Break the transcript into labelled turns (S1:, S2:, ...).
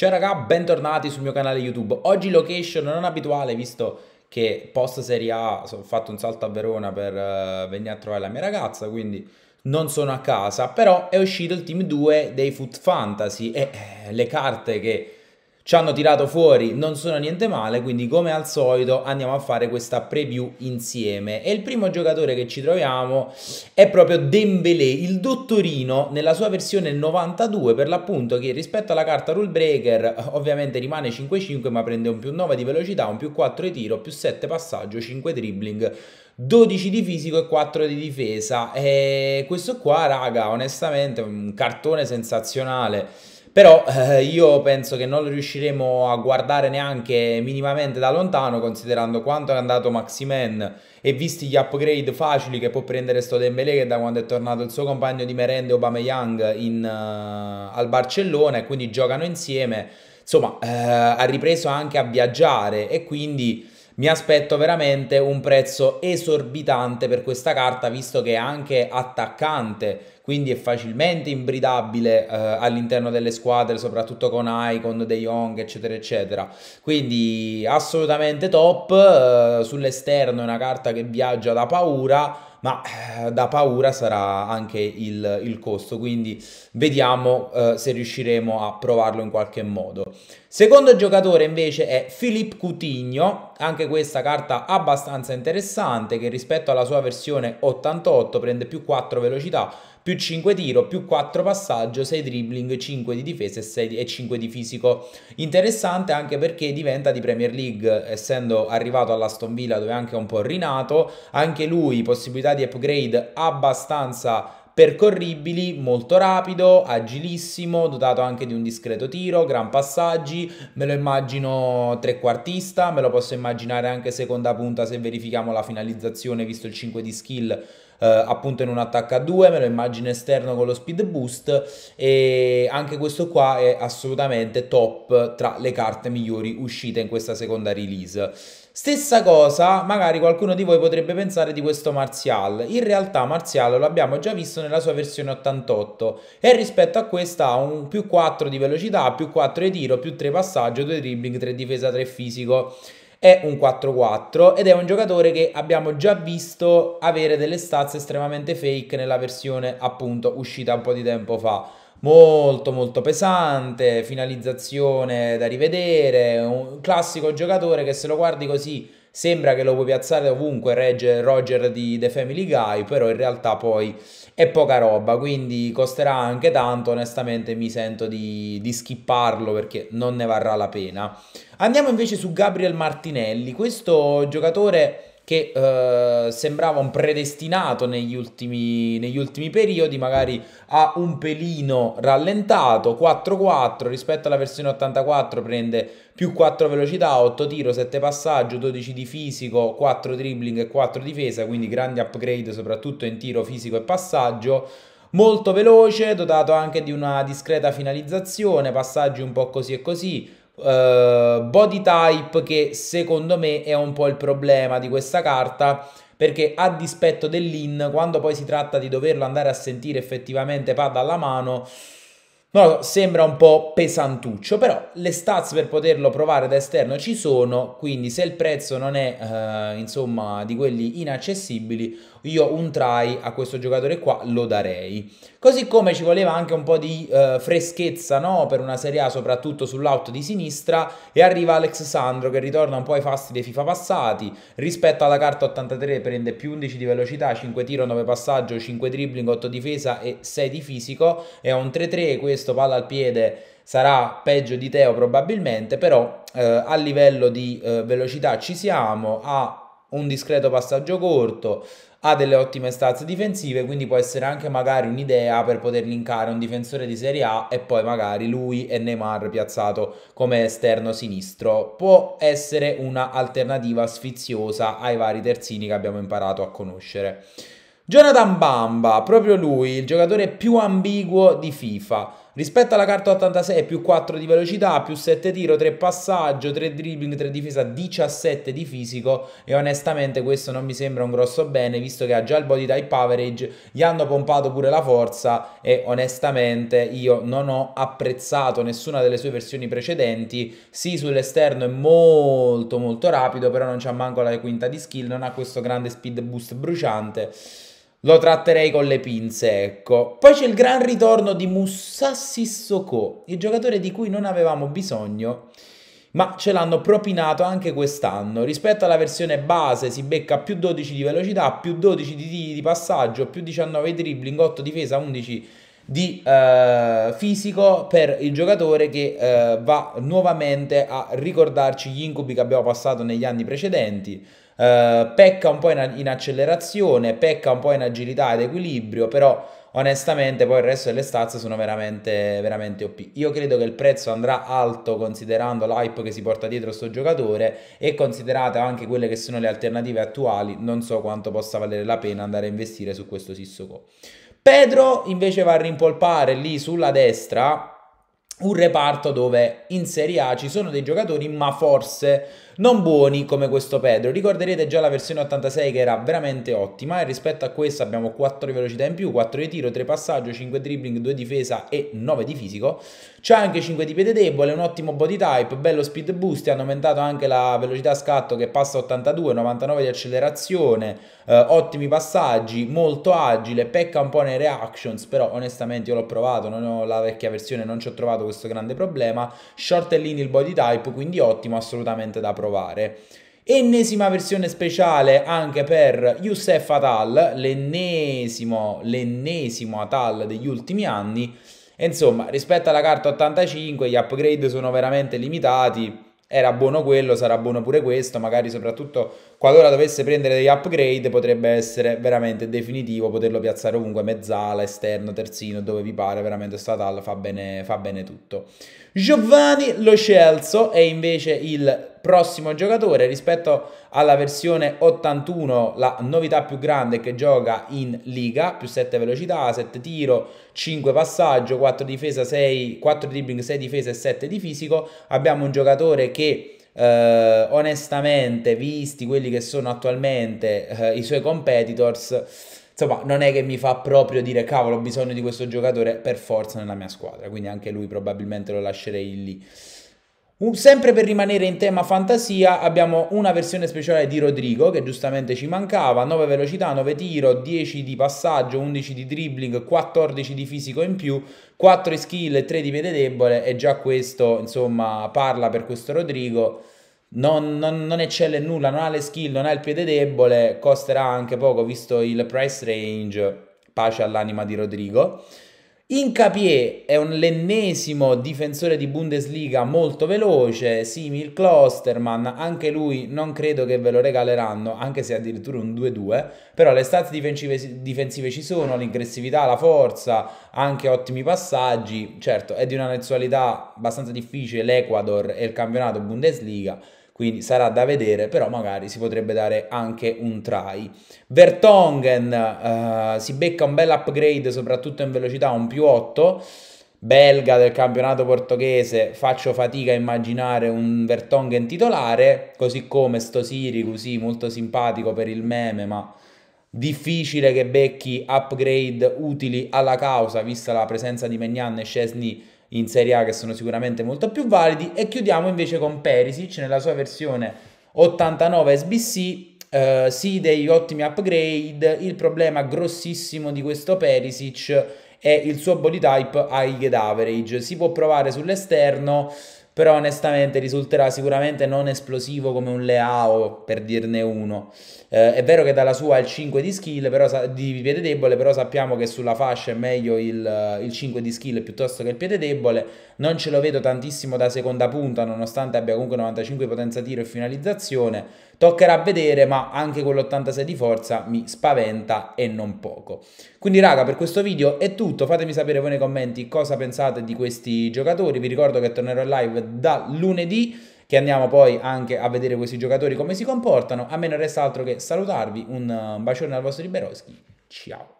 S1: Ciao raga, bentornati sul mio canale YouTube. Oggi location non abituale, visto che post Serie A ho fatto un salto a Verona per uh, venire a trovare la mia ragazza, quindi non sono a casa, però è uscito il team 2 dei Foot Fantasy e eh, le carte che ci hanno tirato fuori non sono niente male, quindi come al solito andiamo a fare questa preview insieme. E il primo giocatore che ci troviamo è proprio Dembélé, il dottorino nella sua versione 92 per l'appunto che rispetto alla carta rule breaker ovviamente rimane 5-5 ma prende un più 9 di velocità, un più 4 di tiro, più 7 passaggio, 5 dribbling 12 di fisico e 4 di difesa e questo qua raga onestamente un cartone sensazionale però eh, io penso che non riusciremo a guardare neanche minimamente da lontano considerando quanto è andato Maximen e visti gli upgrade facili che può prendere sto Dembélé che da quando è tornato il suo compagno di merende Aubameyang in, uh, al Barcellona e quindi giocano insieme. Insomma, eh, ha ripreso anche a viaggiare e quindi mi aspetto veramente un prezzo esorbitante per questa carta visto che è anche attaccante quindi è facilmente imbridabile eh, all'interno delle squadre, soprattutto con Icon, De Jong, eccetera, eccetera. Quindi assolutamente top, eh, sull'esterno è una carta che viaggia da paura, ma eh, da paura sarà anche il, il costo, quindi vediamo eh, se riusciremo a provarlo in qualche modo. Secondo giocatore invece è Philippe Coutinho, anche questa carta abbastanza interessante che rispetto alla sua versione 88 prende più 4 velocità, più 5 tiro, più 4 passaggio, 6 dribbling, 5 di difesa e, 6 di, e 5 di fisico. Interessante anche perché diventa di Premier League, essendo arrivato all'Aston Villa dove è anche un po' rinato, anche lui possibilità di upgrade abbastanza percorribili, molto rapido, agilissimo, dotato anche di un discreto tiro, gran passaggi, me lo immagino trequartista, me lo posso immaginare anche seconda punta se verifichiamo la finalizzazione visto il 5 di skill Uh, appunto in un attacco a 2, me lo immagino esterno con lo speed boost e anche questo qua è assolutamente top tra le carte migliori uscite in questa seconda release. Stessa cosa, magari qualcuno di voi potrebbe pensare di questo Martial. In realtà Martial lo abbiamo già visto nella sua versione 88 e rispetto a questa ha un più 4 di velocità, più 4 di tiro, più 3 passaggio, 2 dribbling, 3 difesa, 3 fisico. È un 4-4 ed è un giocatore che abbiamo già visto avere delle stazze estremamente fake nella versione appunto uscita un po' di tempo fa molto molto pesante, finalizzazione da rivedere, un classico giocatore che se lo guardi così sembra che lo puoi piazzare ovunque regge Roger di The Family Guy, però in realtà poi è poca roba, quindi costerà anche tanto, onestamente mi sento di, di skipparlo perché non ne varrà la pena. Andiamo invece su Gabriel Martinelli, questo giocatore che eh, sembrava un predestinato negli ultimi, negli ultimi, periodi, magari ha un pelino rallentato, 4-4 rispetto alla versione 84 prende più 4 velocità, 8 tiro, 7 passaggio, 12 di fisico, 4 dribbling e 4 difesa, quindi grandi upgrade soprattutto in tiro, fisico e passaggio. Molto veloce, dotato anche di una discreta finalizzazione, passaggi un po' così e così, eh, body type che secondo me è un po' il problema di questa carta perché a dispetto dell'in quando poi si tratta di doverlo andare a sentire effettivamente pad alla mano No, sembra un po' pesantuccio, però le stats per poterlo provare da esterno ci sono, quindi se il prezzo non è eh, insomma di quelli inaccessibili, io un try a questo giocatore qua lo darei. Così come ci voleva anche un po' di eh, freschezza no? per una Serie A, soprattutto sull'out di sinistra, e arriva Alex Sandro che ritorna un po' ai fasti dei FIFA passati, rispetto alla carta 83 prende più 11 di velocità, 5 tiro, 9 passaggio, 5 dribbling, 8 difesa e 6 di fisico, è un 3-3, questo palla al piede sarà peggio di Teo probabilmente, però eh, a livello di eh, velocità ci siamo, ha un discreto passaggio corto, ha delle ottime stats difensive, quindi può essere anche magari un'idea per poter linkare un difensore di Serie A e poi magari lui e Neymar piazzato come esterno sinistro. Può essere un'alternativa sfiziosa ai vari terzini che abbiamo imparato a conoscere. Jonathan Bamba, proprio lui, il giocatore più ambiguo di FIFA. Rispetto alla carta 86 più 4 di velocità, più 7 tiro, 3 passaggio, 3 dribbling, 3 difesa, 17 di fisico e onestamente questo non mi sembra un grosso bene visto che ha già il body type average, gli hanno pompato pure la forza e onestamente io non ho apprezzato nessuna delle sue versioni precedenti, sì sull'esterno è molto molto rapido però non c'ha manco la quinta di skill, non ha questo grande speed boost bruciante lo tratterei con le pinze, ecco. Poi c'è il gran ritorno di Musashi Soko, il giocatore di cui non avevamo bisogno, ma ce l'hanno propinato anche quest'anno. Rispetto alla versione base si becca più 12 di velocità, più 12 di, di, di passaggio, più 19 di dribbling, 8 difesa, 11 di eh, fisico per il giocatore che eh, va nuovamente a ricordarci gli incubi che abbiamo passato negli anni precedenti. Eh, pecca un po' in, in accelerazione, pecca un po' in agilità ed equilibrio, però onestamente poi il resto delle stazze sono veramente, veramente OP. Io credo che il prezzo andrà alto considerando l'hype che si porta dietro sto giocatore e considerate anche quelle che sono le alternative attuali, non so quanto possa valere la pena andare a investire su questo Sissoko. Pedro invece va a rimpolpare lì sulla destra un reparto dove in Serie A ci sono dei giocatori ma forse non buoni come questo Pedro. Ricorderete già la versione 86 che era veramente ottima e rispetto a questa abbiamo 4 velocità in più, 4 di tiro, 3 passaggio, 5 dribbling, 2 difesa e 9 di fisico. C'è anche 5 di piede debole, un ottimo body type, bello speed boost, hanno aumentato anche la velocità scatto che passa 82, 99 di accelerazione, eh, ottimi passaggi, molto agile, pecca un po' nei reactions, però onestamente io l'ho provato, non ho la vecchia versione, non ci ho trovato questo grande problema. Short e lean il body type, quindi ottimo, assolutamente da provare. Ennesima versione speciale anche per Youssef Atal, l'ennesimo, l'ennesimo Atal degli ultimi anni. insomma, rispetto alla carta 85, gli upgrade sono veramente limitati. Era buono quello, sarà buono pure questo, magari soprattutto qualora dovesse prendere degli upgrade potrebbe essere veramente definitivo poterlo piazzare ovunque mezzala, esterno, terzino, dove vi pare veramente statale, fa bene, fa bene tutto Giovanni Lo Celso è invece il prossimo giocatore rispetto alla versione 81 la novità più grande è che gioca in Liga più 7 velocità, 7 tiro 5 passaggio, 4 difesa 6, 4 dribbling, 6 difese e 7 di fisico abbiamo un giocatore che eh, onestamente, visti quelli che sono attualmente eh, i suoi competitors, insomma, non è che mi fa proprio dire cavolo, ho bisogno di questo giocatore per forza nella mia squadra, quindi anche lui probabilmente lo lascerei lì. Un, sempre per rimanere in tema fantasia abbiamo una versione speciale di Rodrigo che giustamente ci mancava, 9 velocità, 9 tiro, 10 di passaggio, 11 di dribbling, 14 di fisico in più, 4 skill, e 3 di piede debole e già questo insomma parla per questo Rodrigo. Non, non, non eccelle nulla, non ha le skill, non ha il piede debole, costerà anche poco visto il price range, pace all'anima di Rodrigo. Incapié è l'ennesimo difensore di Bundesliga molto veloce, simil Klosterman, anche lui non credo che ve lo regaleranno, anche se addirittura un 2-2, però le stats difensive, difensive ci sono, l'aggressività, la forza, anche ottimi passaggi, certo è di una nazionalità abbastanza difficile l'Ecuador e il campionato Bundesliga, quindi sarà da vedere, però magari si potrebbe dare anche un try. Vertongen uh, si becca un bel upgrade, soprattutto in velocità, un più 8 belga del campionato portoghese faccio fatica a immaginare un Vertonghen titolare, così come sto Sirigu, sì, molto simpatico per il meme, ma difficile che becchi upgrade utili alla causa, vista la presenza di Megnan e Chesney in Serie A che sono sicuramente molto più validi e chiudiamo invece con Perisic nella sua versione 89 SBC eh, sì degli ottimi upgrade il problema grossissimo di questo Perisic è il suo body type high average si può provare sull'esterno però onestamente risulterà sicuramente non esplosivo come un Leao, per dirne uno. Eh, è vero che dalla sua ha il 5 di skill, però, di piede debole, però sappiamo che sulla fascia è meglio il, eh, il 5 di skill piuttosto che il piede debole, non ce lo vedo tantissimo da seconda punta, nonostante abbia comunque 95 potenza tiro e finalizzazione, Toccherà vedere, ma anche con l'86 di forza mi spaventa e non poco. Quindi raga, per questo video è tutto. Fatemi sapere voi nei commenti cosa pensate di questi giocatori. Vi ricordo che tornerò in live da lunedì che andiamo poi anche a vedere questi giocatori come si comportano. A me non resta altro che salutarvi, un eh, bacione al vostro Liberoschi, ciao!